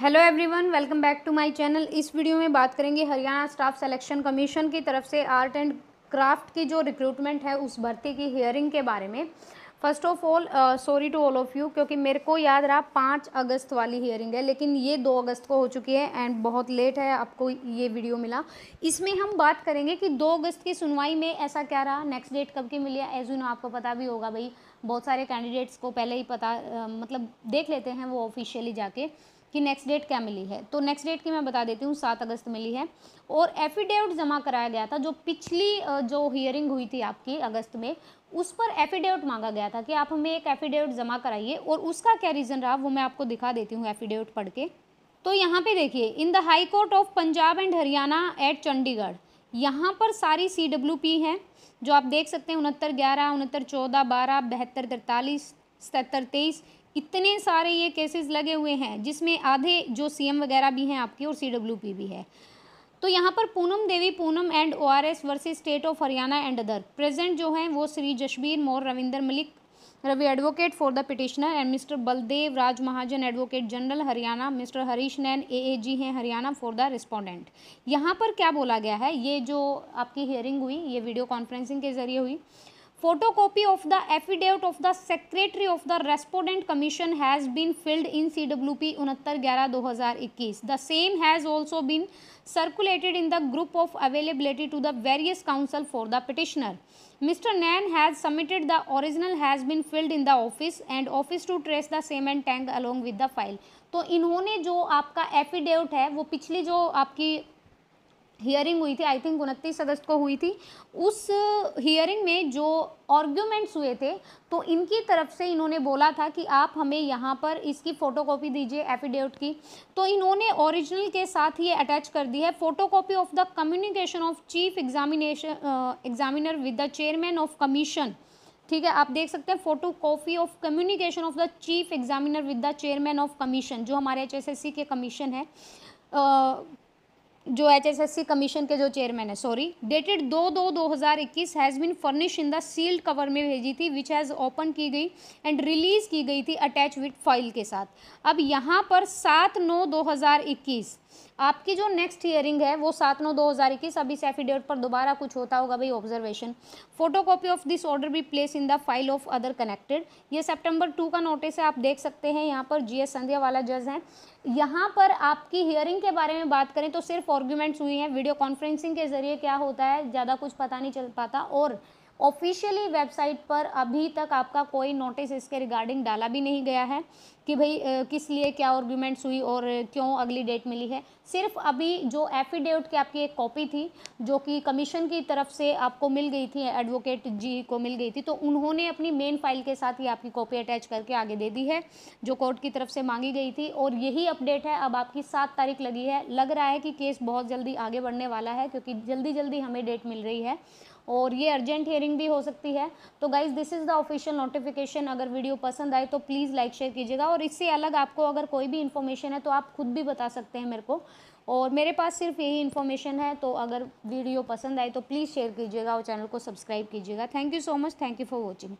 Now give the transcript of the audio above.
hello everyone welcome back to my channel इस video में बात करेंगे हरियाणा स्टाफ सिलेक्शन कमीशन की तरफ से आर्ट एंड क्राफ्ट की जो रिक्रूटमेंट है उस भर्ती की हियरिंग के बारे में first of all sorry to all of you क्योंकि मेरे को याद रहा पाँच अगस्त वाली हियरिंग है लेकिन ये दो अगस्त को हो चुकी है एंड बहुत लेट है आपको ये वीडियो मिला इसमें हम बात करेंगे कि दो अगस्त की सुनवाई में ऐसा क्या रहा नेक्स्ट डेट कब की मिली है एज यू नो आपको पता भी होगा भाई बहुत सारे कैंडिडेट्स को पहले ही पता uh, मतलब देख लेते हैं वो ऑफिशियली जाके कि नेक्स्ट डेट क्या मिली है तो नेक्स्ट डेट की मैं बता देती हूँ सात अगस्त मिली है और एफिडेविट जमा कराया गया था जो पिछली जो हियरिंग हुई थी आपकी अगस्त में उस पर एफिडेविट मांगा गया था कि आप हमें एक एफिडेविट जमा कराइए और उसका क्या रीज़न रहा वो मैं आपको दिखा देती हूँ एफिडेविट पढ़ के तो यहाँ पे देखिए in the high court of Punjab and Haryana at Chandigarh यहाँ पर सारी सी डब्ल्यू पी हैं जो आप देख सकते हैं उनहत्तर ग्यारह उनहत्तर चौदह बारह बहत्तर तिरतालीस सतहत्तर तेईस इतने सारे ये केसेस लगे हुए हैं जिसमें आधे जो सीएम वगैरह भी हैं आपके और सीडब्ल्यूपी भी है तो यहाँ पर Poonam Devi Poonam and O R S versus state of Haryana and other present जो हैं वो Shri Jasbir Mor Ravinder Malik Ravi advocate for the petitioner and mister Baldev Raj Mahajan advocate general Haryana mister Harish Nain A A G हैं हरियाणा फॉर द रिस्पोंडेंट यहाँ पर क्या बोला गया है ये जो आपकी हियरिंग हुई ये वीडियो कॉन्फ्रेंसिंग के ज़रिए हुई photocopy of the affidavit of the secretary of the respondent commission has been filled in cwp 69/11/2021 the same has also been circulated in the group of availability to the various counsel for the petitioner mr nan has submitted the original has been filled in the office and office to trace the same and tagged along with the file तो इन्होंने जो आपका affidavit है वो पिछली जो आपकी hearing हुई थी आई थिंक उनतीस अगस्त को हुई थी उस हियरिंग में जो आर्ग्यूमेंट्स हुए थे तो इनकी तरफ से इन्होंने बोला था कि आप हमें यहाँ पर इसकी फ़ोटोकॉपी दीजिए एफिडेविट की तो इन्होंने ओरिजिनल के साथ ही अटैच कर दी है photocopy of the communication of chief examination examiner with the chairman of commission ठीक है आप देख सकते हैं photo copy of communication of the chief examiner with the chairman of commission जो हमारे एच के कमीशन है जो सी कमीशन के जो चेयरमैन है सॉरी डेटेड दो दो दो हज़ार इक्कीस has been furnish in the sealed cover में भेजी थी विच हैज़ ओपन की गई एंड रिलीज़ की गई थी अटैच विथ फाइल के साथ अब यहाँ पर सात नौ दो हज़ार इक्कीस आपकी जो नेक्स्ट हियरिंग है वो सात नौ दो हज़ार इक्कीस अभी एफिडेविट पर दोबारा कुछ होता होगा भाई observation photo copy of this order भी place in the file of other connected ये सेप्टेम्बर टू का नोटिस है आप देख सकते हैं यहाँ पर जी एस संध्या वाला जज हैं यहाँ पर आपकी हियरिंग के बारे में बात करें तो सिर्फ आर्ग्यूमेंट्स हुई हैं वीडियो कॉन्फ्रेंसिंग के ज़रिए क्या होता है ज़्यादा कुछ पता नहीं चल पाता और ऑफिशियली वेबसाइट पर अभी तक आपका कोई नोटिस इसके रिगार्डिंग डाला भी नहीं गया है कि भाई किस लिए क्या आर्ग्यूमेंट्स हुई और क्यों अगली डेट मिली है सिर्फ अभी जो एफिडेविट की आपकी एक कॉपी थी जो कि कमीशन की तरफ से आपको मिल गई थी एडवोकेट जी को मिल गई थी तो उन्होंने अपनी मेन फाइल के साथ ही आपकी कॉपी अटैच करके आगे दे दी है जो कोर्ट की तरफ से मांगी गई थी और यही अपडेट है अब आपकी सात तारीख लगी है लग रहा है कि केस बहुत जल्दी आगे बढ़ने वाला है क्योंकि जल्दी जल्दी हमें डेट मिल रही है और ये अर्जेंट हेयरिंग भी हो सकती है तो guys this is the official notification अगर वीडियो पसंद आए तो प्लीज़ लाइक शेयर कीजिएगा और इससे अलग आपको अगर कोई भी इन्फॉर्मेशन है तो आप खुद भी बता सकते हैं मेरे को और मेरे पास सिर्फ यही इन्फॉर्मेशन है तो अगर वीडियो पसंद आए तो प्लीज़ शेयर कीजिएगा और चैनल को सब्सक्राइब कीजिएगा thank you so much thank you for watching